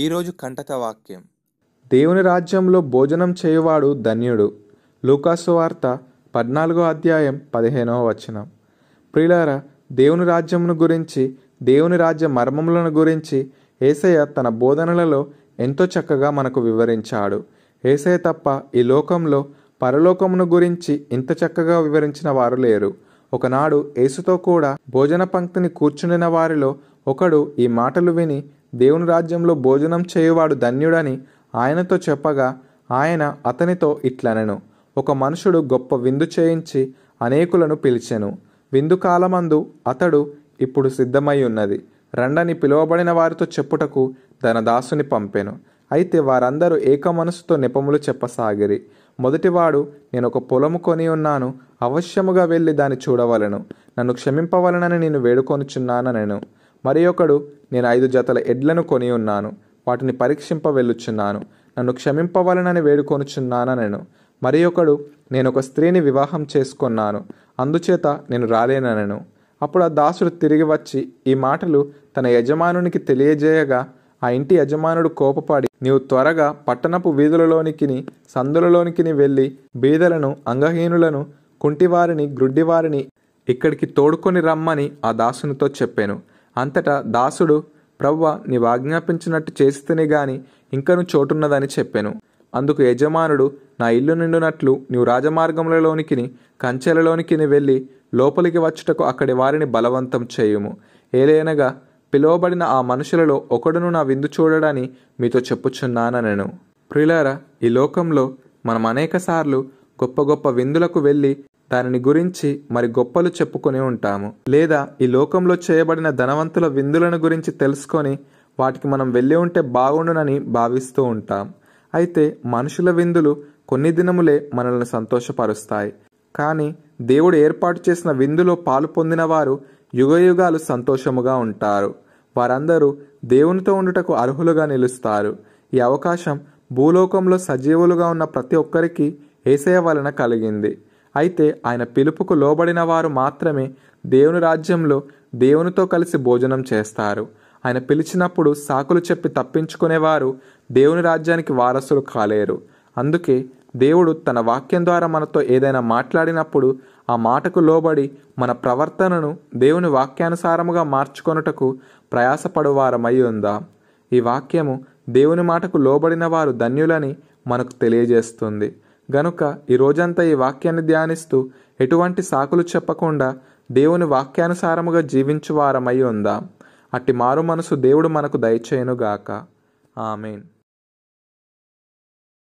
ఈరోజు కంటక వాక్యం దేవుని రాజ్యంలో భోజనం చేయువాడు ధన్యుడు లూకాసు వార్త పద్నాలుగో అధ్యాయం పదిహేనవ వచనం ప్రిలార దేవుని రాజ్యమును గురించి దేవుని రాజ్య మర్మములను గురించి ఏసయ్య తన బోధనలలో ఎంతో చక్కగా మనకు వివరించాడు ఏసయ్య తప్ప ఈ లోకంలో పరలోకమును గురించి ఇంత చక్కగా వివరించిన వారు లేరు ఒకనాడు ఏసుతో కూడా భోజన పంక్తిని కూర్చుండిన వారిలో ఒకడు ఈ మాటలు విని దేవుని రాజ్యంలో భోజనం చేయువాడు ధన్యుడని ఆయనతో చెప్పగా ఆయన అతనితో ఇట్లనెను ఒక మనుషుడు గొప్ప విందు చేయించి అనేకులను పిలిచెను విందు కాలమందు అతడు ఇప్పుడు సిద్ధమై ఉన్నది రండని పిలువబడిన వారితో చెప్పుటకు తన దాసుని పంపెను అయితే వారందరూ ఏక మనసుతో నిపములు చెప్పసాగిరి మొదటివాడు నేను ఒక పొలము కొని ఉన్నాను అవశ్యముగా వెళ్ళి దాన్ని చూడవలను నన్ను క్షమింపవలనని నేను వేడుకొనుచున్నానెను మరి ఒకడు నేను ఐదు జతల ఎడ్లను కొని ఉన్నాను వాటిని పరీక్షింప వెళ్ళుచున్నాను నన్ను క్షమింపవలనని వేడుకొనుచున్నాను నేను మరి ఒకడు నేను ఒక స్త్రీని వివాహం చేసుకున్నాను అందుచేత నేను రాలేనను అప్పుడు ఆ దాసుడు తిరిగి వచ్చి ఈ మాటలు తన యజమానునికి తెలియజేయగా ఆ ఇంటి యజమానుడు కోపపడి నీవు త్వరగా పట్టణపు వీధులలోనికిని సందులలోనికిని వెళ్ళి బీదలను అంగహీనులను కుంటివారిని గ్రుడ్డివారిని ఇక్కడికి తోడుకొని రమ్మని ఆ దాసునితో చెప్పాను అంతటా దాసుడు ప్రవ్వ వాజ్ఞాపించినట్టు చేస్తేనే గాని ఇంకను చోటున్నదని చెప్పాను అందుకు యజమానుడు నా ఇల్లు నిండునట్లు నీవు రాజమార్గములలోనికి కంచెలలోనికిని వెళ్ళి లోపలికి వచ్చుటకు అక్కడి వారిని బలవంతం చేయుము ఏలైనగా పిలువబడిన ఆ మనుషులలో ఒకడును నా విందు చూడడని మీతో చెప్పుచున్నాన నేను ప్రిలారా ఈ లోకంలో మనం అనేకసార్లు గొప్ప గొప్ప విందులకు వెళ్ళి దానిని గురించి మరి గొప్పలు చెప్పుకొని ఉంటాము లేదా ఈ లోకంలో చేయబడిన ధనవంతుల విందులను గురించి తెలుసుకొని వాటికి మనం వెళ్ళి ఉంటే బాగుండునని భావిస్తూ ఉంటాం అయితే మనుషుల విందులు కొన్ని దినములే మనల్ని సంతోషపరుస్తాయి కానీ దేవుడు ఏర్పాటు చేసిన విందులో పాలు పొందిన వారు యుగయుగాలు సంతోషముగా ఉంటారు వారందరూ దేవునితో ఉండుటకు అర్హులుగా నిలుస్తారు ఈ అవకాశం భూలోకంలో సజీవులుగా ఉన్న ప్రతి ఒక్కరికి ఏసయ వలన కలిగింది అయితే ఆయన పిలుపుకు లోబడిన వారు మాత్రమే దేవుని రాజ్యంలో దేవునితో కలిసి భోజనం చేస్తారు ఆయన పిలిచినప్పుడు సాకులు చెప్పి తప్పించుకునేవారు దేవుని రాజ్యానికి వారసులు కాలేరు అందుకే దేవుడు తన వాక్యం ద్వారా మనతో ఏదైనా మాట్లాడినప్పుడు ఆ మాటకు లోబడి మన ప్రవర్తనను దేవుని వాక్యానుసారముగా మార్చుకొనుటకు ప్రయాసపడువారమై ఉందా ఈ వాక్యము దేవుని మాటకు లోబడిన వారు ధన్యులని మనకు తెలియజేస్తుంది గనుక ఈ రోజంతా ఈ వాక్యాన్ని ధ్యానిస్తూ ఎటువంటి సాకులు చెప్పకుండా దేవుని వాక్యానుసారముగా జీవించువారమై ఉందాం అట్టి మారు మనసు దేవుడు మనకు దయచేయనుగాక ఆమెన్